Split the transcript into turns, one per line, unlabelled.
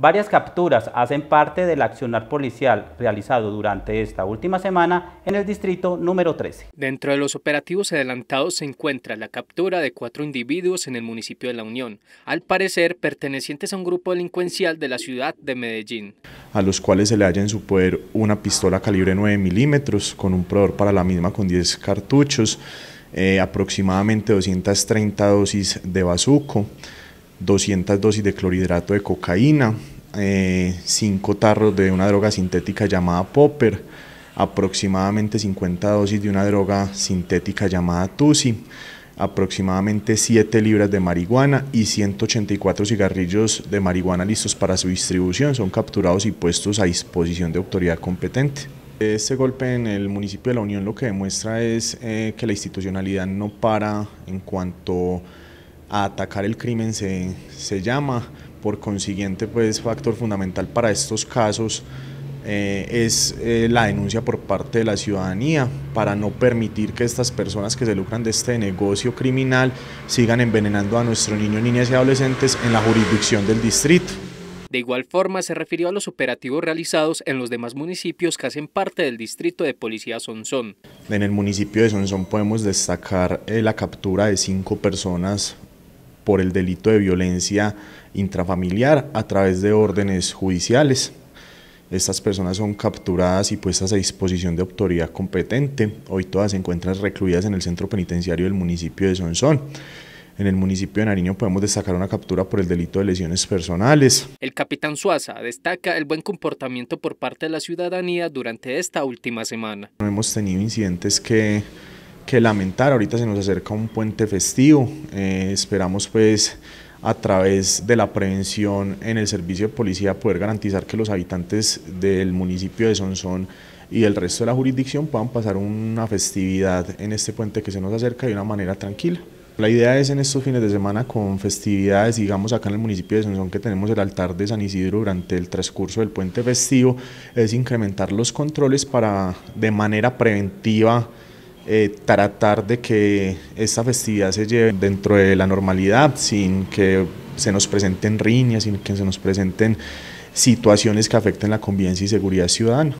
Varias capturas hacen parte del accionar policial realizado durante esta última semana en el distrito número 13. Dentro de los operativos adelantados se encuentra la captura de cuatro individuos en el municipio de La Unión, al parecer pertenecientes a un grupo delincuencial de la ciudad de Medellín.
A los cuales se le halla en su poder una pistola calibre 9 milímetros con un proveedor para la misma con 10 cartuchos, eh, aproximadamente 230 dosis de bazuco, 200 dosis de clorhidrato de cocaína, 5 eh, tarros de una droga sintética llamada Popper, aproximadamente 50 dosis de una droga sintética llamada Tusi, aproximadamente 7 libras de marihuana y 184 cigarrillos de marihuana listos para su distribución son capturados y puestos a disposición de autoridad competente. Este golpe en el municipio de La Unión lo que demuestra es eh, que la institucionalidad no para en cuanto a a atacar el crimen se, se llama, por consiguiente pues factor fundamental para estos casos eh, es eh, la denuncia por parte de la ciudadanía para no permitir que estas personas que se lucran de este negocio criminal sigan envenenando a nuestros niños, niñas y adolescentes en la jurisdicción del distrito.
De igual forma, se refirió a los operativos realizados en los demás municipios que hacen parte del distrito de policía Sonsón.
En el municipio de Sonsón podemos destacar eh, la captura de cinco personas por el delito de violencia intrafamiliar a través de órdenes judiciales. Estas personas son capturadas y puestas a disposición de autoridad competente. Hoy todas se encuentran recluidas en el centro penitenciario del municipio de Sonsón. En el municipio de Nariño podemos destacar una captura por el delito de lesiones personales. El capitán
Suaza destaca el buen comportamiento por parte de la ciudadanía durante esta última semana.
No Hemos tenido incidentes que que lamentar. Ahorita se nos acerca un puente festivo. Eh, esperamos pues a través de la prevención en el servicio de policía poder garantizar que los habitantes del municipio de Sonsón y el resto de la jurisdicción puedan pasar una festividad en este puente que se nos acerca de una manera tranquila. La idea es en estos fines de semana con festividades, digamos acá en el municipio de Sonsón que tenemos el altar de San Isidro durante el transcurso del puente festivo, es incrementar los controles para de manera preventiva eh, tratar de que esta festividad se lleve dentro de la normalidad, sin que se nos presenten riñas, sin que se nos presenten situaciones que afecten la convivencia y seguridad ciudadana.